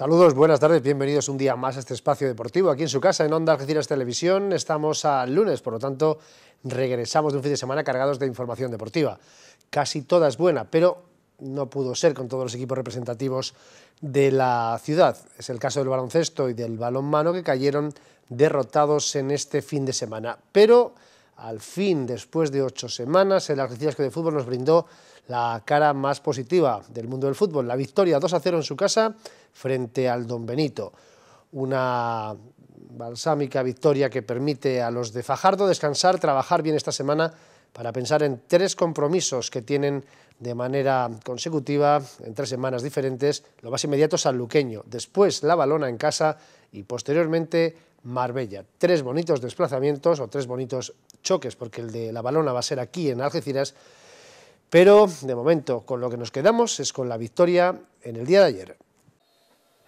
Saludos, buenas tardes, bienvenidos un día más a este espacio deportivo aquí en su casa en Onda Algeciras Televisión. Estamos a lunes, por lo tanto, regresamos de un fin de semana cargados de información deportiva. Casi toda es buena, pero no pudo ser con todos los equipos representativos de la ciudad. Es el caso del baloncesto y del balonmano que cayeron derrotados en este fin de semana. Pero al fin, después de ocho semanas, el que de Fútbol nos brindó la cara más positiva del mundo del fútbol, la victoria 2 a 0 en su casa frente al Don Benito. Una balsámica victoria que permite a los de Fajardo descansar, trabajar bien esta semana para pensar en tres compromisos que tienen de manera consecutiva, en tres semanas diferentes, lo más inmediato Luqueño, después La Balona en casa y posteriormente Marbella. Tres bonitos desplazamientos o tres bonitos choques, porque el de La Balona va a ser aquí en Algeciras, pero de momento con lo que nos quedamos es con la victoria en el día de ayer.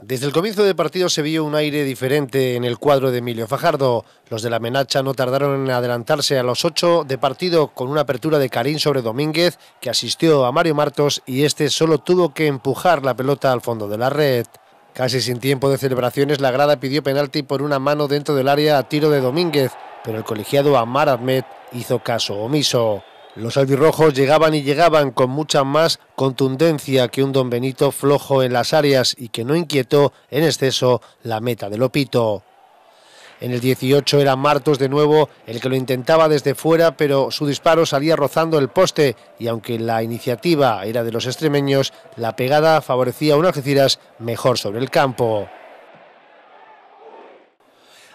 Desde el comienzo del partido se vio un aire diferente en el cuadro de Emilio Fajardo. Los de la Menacha no tardaron en adelantarse a los ocho de partido con una apertura de Karim sobre Domínguez, que asistió a Mario Martos y este solo tuvo que empujar la pelota al fondo de la red. Casi sin tiempo de celebraciones, la grada pidió penalti por una mano dentro del área a tiro de Domínguez, pero el colegiado Amar Ahmed hizo caso omiso. Los albirrojos llegaban y llegaban con mucha más contundencia que un don Benito flojo en las áreas y que no inquietó en exceso la meta de Lopito. En el 18 era Martos de nuevo el que lo intentaba desde fuera, pero su disparo salía rozando el poste y aunque la iniciativa era de los extremeños, la pegada favorecía a un mejor sobre el campo.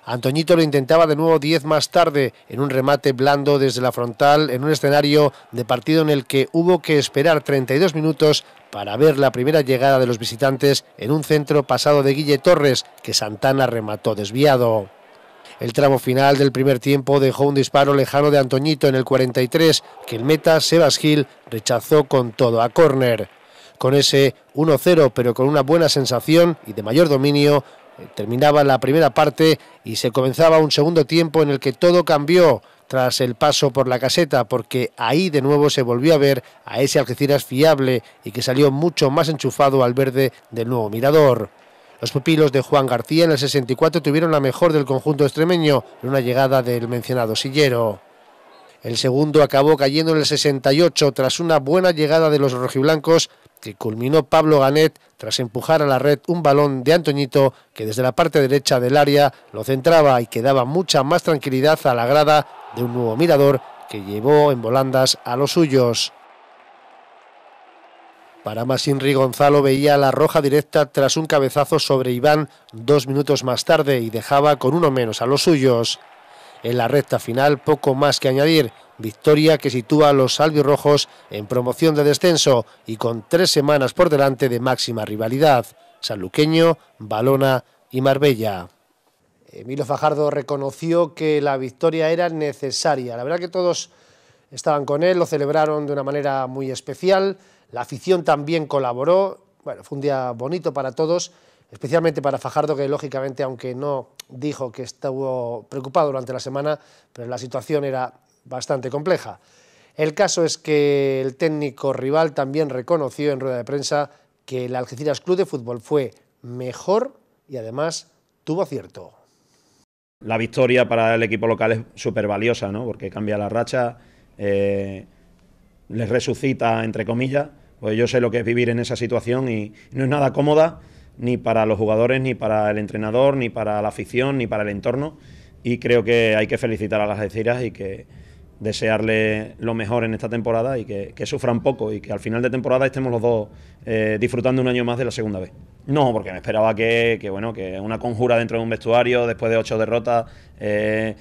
Antoñito lo intentaba de nuevo 10 más tarde en un remate blando desde la frontal, en un escenario de partido en el que hubo que esperar 32 minutos para ver la primera llegada de los visitantes en un centro pasado de Guille Torres, que Santana remató desviado. El tramo final del primer tiempo dejó un disparo lejano de Antoñito en el 43, que el meta Sebas Gil rechazó con todo a córner. Con ese 1-0, pero con una buena sensación y de mayor dominio, eh, terminaba la primera parte y se comenzaba un segundo tiempo en el que todo cambió tras el paso por la caseta, porque ahí de nuevo se volvió a ver a ese Algeciras fiable y que salió mucho más enchufado al verde del nuevo mirador. Los pupilos de Juan García en el 64 tuvieron la mejor del conjunto extremeño en una llegada del mencionado Sillero. El segundo acabó cayendo en el 68 tras una buena llegada de los rojiblancos que culminó Pablo Ganet tras empujar a la red un balón de Antoñito que desde la parte derecha del área lo centraba y que daba mucha más tranquilidad a la grada de un nuevo mirador que llevó en volandas a los suyos. Para más Gonzalo veía la roja directa tras un cabezazo sobre Iván dos minutos más tarde y dejaba con uno menos a los suyos. En la recta final poco más que añadir, victoria que sitúa a los albirrojos en promoción de descenso y con tres semanas por delante de máxima rivalidad, Sanluqueño, Balona y Marbella. Emilio Fajardo reconoció que la victoria era necesaria. La verdad que todos estaban con él, lo celebraron de una manera muy especial, la afición también colaboró, bueno, fue un día bonito para todos, especialmente para Fajardo, que lógicamente, aunque no dijo que estuvo preocupado durante la semana, pero la situación era bastante compleja. El caso es que el técnico rival también reconoció en rueda de prensa que el Algeciras Club de Fútbol fue mejor y además tuvo acierto. La victoria para el equipo local es súper valiosa, ¿no? porque cambia la racha, eh, les resucita, entre comillas. Pues yo sé lo que es vivir en esa situación y no es nada cómoda ni para los jugadores, ni para el entrenador, ni para la afición, ni para el entorno. Y creo que hay que felicitar a las Algeciras y que, desearle lo mejor en esta temporada y que, que, sufran poco y que al final de temporada estemos los dos eh, disfrutando un año más de la segunda vez. No, porque me esperaba que, que, bueno, que una conjura dentro de un vestuario, después de ocho derrotas, eh,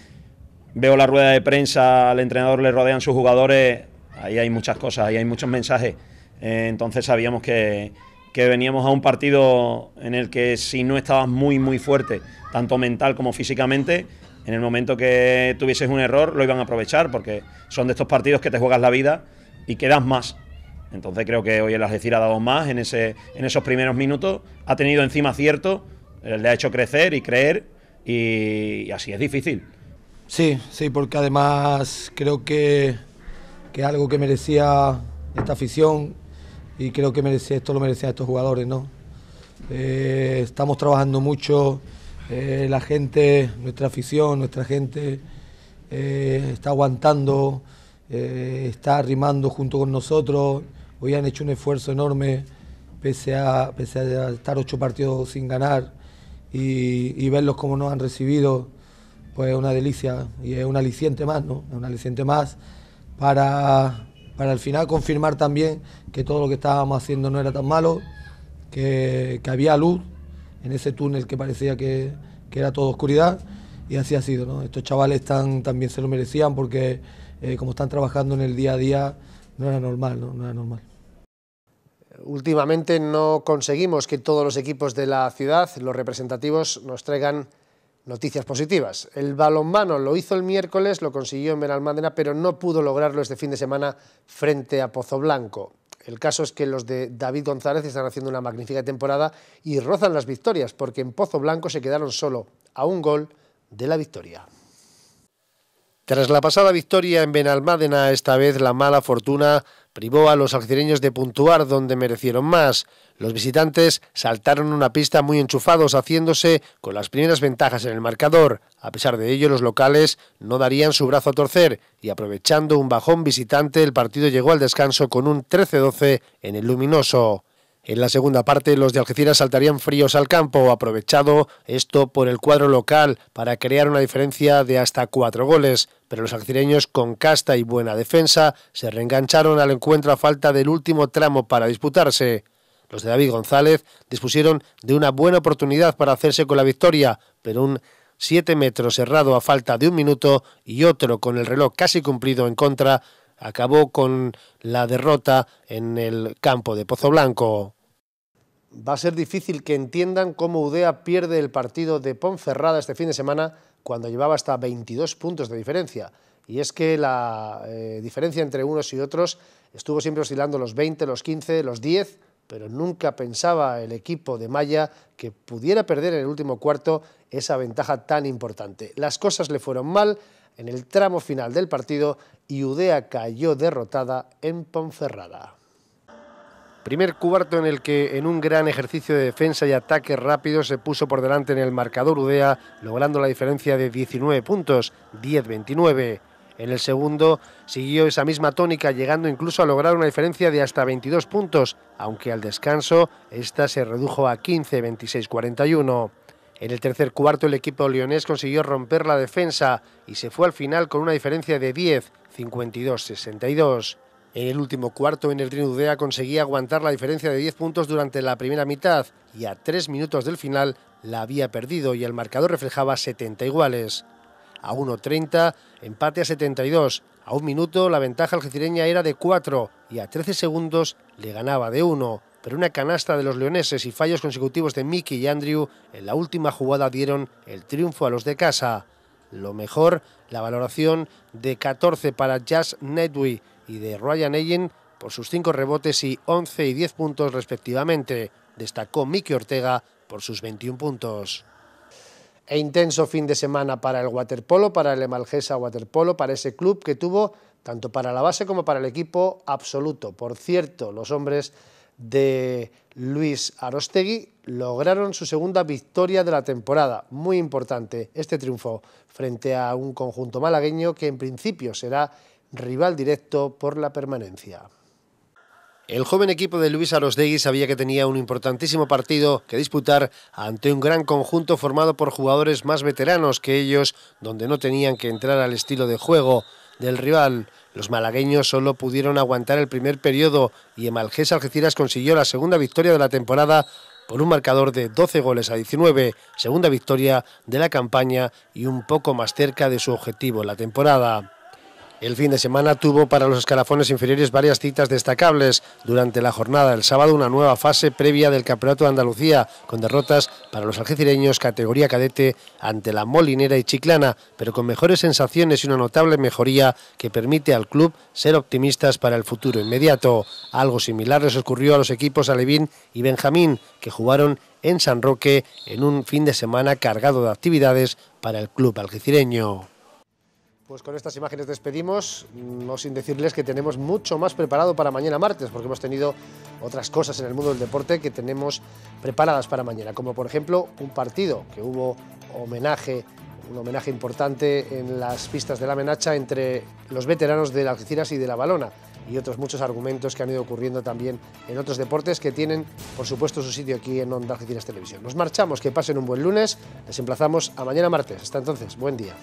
veo la rueda de prensa, al entrenador le rodean sus jugadores, ahí hay muchas cosas, ahí hay muchos mensajes. Eh, entonces sabíamos que, que veníamos a un partido en el que si no estabas muy, muy fuerte, tanto mental como físicamente, en el momento que tuvieses un error lo iban a aprovechar porque son de estos partidos que te juegas la vida y quedas más. Entonces creo que hoy el Algeciras ha dado más en, ese, en esos primeros minutos, ha tenido encima cierto, eh, le ha hecho crecer y creer y, así es difícil. Sí, sí, porque además creo que, algo que merecía esta afición y creo que merece, esto lo merecían estos jugadores, ¿no? Eh, estamos trabajando mucho eh, la gente, nuestra afición, nuestra gente eh, está aguantando, eh, está arrimando junto con nosotros. Hoy han hecho un esfuerzo enorme, pese a, estar ocho partidos sin ganar y, verlos como nos han recibido, pues es una delicia y es un aliciente más, ¿no? Es un aliciente más para, al final confirmar también que todo lo que estábamos haciendo no era tan malo, que, que había luz en ese túnel que parecía que, era toda oscuridad y así ha sido. Estos chavales también se lo merecían porque eh, como están trabajando en el día a día no era normal, era normal. Últimamente no conseguimos que todos los equipos de la ciudad, los representativos, nos traigan noticias positivas. El balonmano lo hizo el miércoles, lo consiguió en Benalmádena, pero no pudo lograrlo este fin de semana frente a Pozo Blanco. El caso es que los de David González están haciendo una magnífica temporada y rozan las victorias, porque en Pozo Blanco se quedaron solo a un gol de la victoria. Tras la pasada victoria en Benalmádena, esta vez la mala fortuna privó a los algecireños de puntuar donde merecieron más. Los visitantes saltaron una pista muy enchufados, haciéndose con las primeras ventajas en el marcador. A pesar de ello, los locales no darían su brazo a torcer y aprovechando un bajón visitante, el partido llegó al descanso con un 13-12 en el luminoso. En la segunda parte, los de Algeciras saltarían fríos al campo, aprovechado esto por el cuadro local para crear una diferencia de hasta cuatro goles. Pero los algecireños, con casta y buena defensa, se reengancharon al encuentro a falta del último tramo para disputarse. Los de David González dispusieron de una buena oportunidad para hacerse con la victoria, pero un 7 metros errado a falta de un minuto y otro con el reloj casi cumplido en contra, acabó con la derrota en el campo de Pozo Blanco va a ser difícil que entiendan cómo Udea pierde el partido de Ponferrada este fin de semana cuando llevaba hasta 22 puntos de diferencia. Y es que la eh, diferencia entre unos y otros estuvo siempre oscilando los 20, los 15, los 10, pero nunca pensaba el equipo de Maya que pudiera perder en el último cuarto esa ventaja tan importante. Las cosas le fueron mal en el tramo final del partido y Udea cayó derrotada en Ponferrada. Primer cuarto en el que en un gran ejercicio de defensa y ataque rápido se puso por delante en el marcador Udea, logrando la diferencia de 19 puntos, 10-29. En el segundo siguió esa misma tónica, llegando incluso a lograr una diferencia de hasta 22 puntos, aunque al descanso esta se redujo a 15, 26, 41. En el tercer cuarto el equipo leonés consiguió romper la defensa y se fue al final con una diferencia de 10, 52, 62. En el último cuarto, en el Udea conseguía aguantar la diferencia de 10 puntos durante la primera mitad y a tres minutos del final la había perdido y el marcador reflejaba 70 iguales. A 1.30, empate a 72. A un minuto, la ventaja algecireña era de 4 y a 13 segundos le ganaba de 1. Pero una canasta de los leoneses y fallos consecutivos de Mickey y Andrew en la última jugada dieron el triunfo a los de casa. Lo mejor, la valoración de 14 para Jazz Nedwy y de Ryan Allen por sus cinco rebotes y 11 y 10 puntos respectivamente. Destacó Miki Ortega por sus 21 puntos. E intenso fin de semana para el waterpolo, para el Emalgesa Waterpolo, para ese club que tuvo, tanto para la base como para el equipo, absoluto. Por cierto, los hombres de Luis Arostegui lograron su segunda victoria de la temporada. Muy importante este triunfo frente a un conjunto malagueño que en principio será rival directo por la permanencia. El joven equipo de Luis Arosdegui sabía que tenía un importantísimo partido que disputar ante un gran conjunto formado por jugadores más veteranos que ellos, donde no tenían que entrar al estilo de juego del rival. Los malagueños solo pudieron aguantar el primer periodo y Emalgés Algeciras consiguió la segunda victoria de la temporada por un marcador de 12 goles a 19, segunda victoria de la campaña y un poco más cerca de su objetivo la temporada. El fin de semana tuvo para los escalafones inferiores varias citas destacables. Durante la jornada del sábado, una nueva fase previa del Campeonato de Andalucía, con derrotas para los algecireños categoría cadete ante la Molinera y Chiclana, pero con mejores sensaciones y una notable mejoría que permite al club ser optimistas para el futuro inmediato. Algo similar les ocurrió a los equipos Alevín y Benjamín, que jugaron en San Roque en un fin de semana cargado de actividades para el club algecireño. Pues con estas imágenes despedimos, no sin decirles que tenemos mucho más preparado para mañana martes, porque hemos tenido otras cosas en el mundo del deporte que tenemos preparadas para mañana, como por ejemplo un partido que hubo homenaje, un homenaje importante en las pistas de la menacha entre los veteranos de las oficinas y de la balona y otros muchos argumentos que han ido ocurriendo también en otros deportes que tienen, por supuesto, su sitio aquí en Onda Algeciras Televisión. Nos marchamos, que pasen un buen lunes, les emplazamos a mañana martes. Hasta entonces, buen día.